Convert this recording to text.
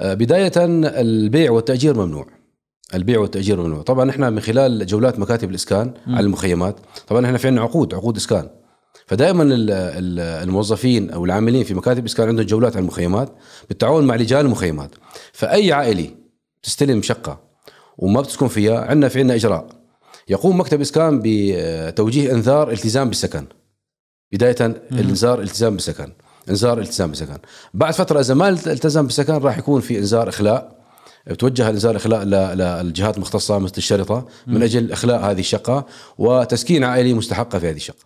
آه، بداية البيع والتأجير ممنوع البيع والتأجير ممنوع طبعا احنا من خلال جولات مكاتب الإسكان م. على المخيمات طبعا احنا في عندنا عقود عقود إسكان فدائما الموظفين او العاملين في مكاتب الاسكان عندهم جولات على المخيمات بالتعاون مع لجان المخيمات فاي عائله تستلم شقه وما بتسكن فيها عندنا في عندنا اجراء يقوم مكتب اسكان بتوجيه انذار التزام بالسكن بدايه انذار التزام بالسكن انذار التزام بسكن بعد فتره اذا ما التزم بسكن راح يكون في انذار اخلاء بتوجه الانذار اخلاء للجهات المختصه مثل الشرطه من اجل اخلاء هذه الشقه وتسكين عائلي مستحقه في هذه الشقه